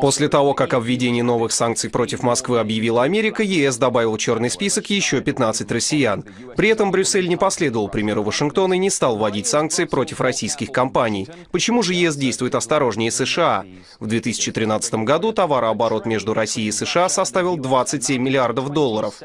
После того, как о введении новых санкций против Москвы объявила Америка, ЕС добавил в черный список еще 15 россиян. При этом Брюссель не последовал примеру Вашингтона и не стал вводить санкции против российских компаний. Почему же ЕС действует осторожнее США? В 2013 году товарооборот между Россией и США составил 27 миллиардов долларов.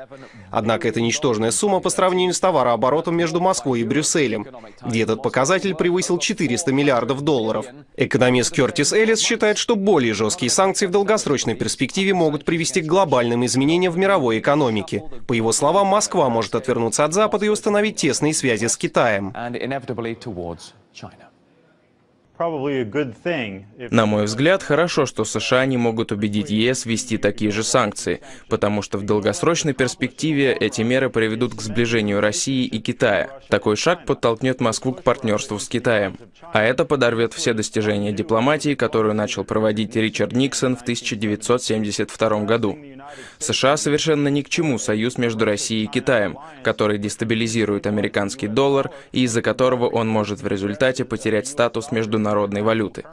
Однако это ничтожная сумма по сравнению с товарооборотом между Москвой и Брюсселем, где этот показатель превысил 400 миллиардов долларов. Экономист Кёрт Кертис Эллис считает, что более жесткие санкции в долгосрочной перспективе могут привести к глобальным изменениям в мировой экономике. По его словам, Москва может отвернуться от Запада и установить тесные связи с Китаем. На мой взгляд, хорошо, что США не могут убедить ЕС ввести такие же санкции, потому что в долгосрочной перспективе эти меры приведут к сближению России и Китая. Такой шаг подтолкнет Москву к партнерству с Китаем. А это подорвет все достижения дипломатии, которую начал проводить Ричард Никсон в 1972 году. США совершенно ни к чему союз между Россией и Китаем, который дестабилизирует американский доллар и из-за которого он может в результате потерять статус международной валюты.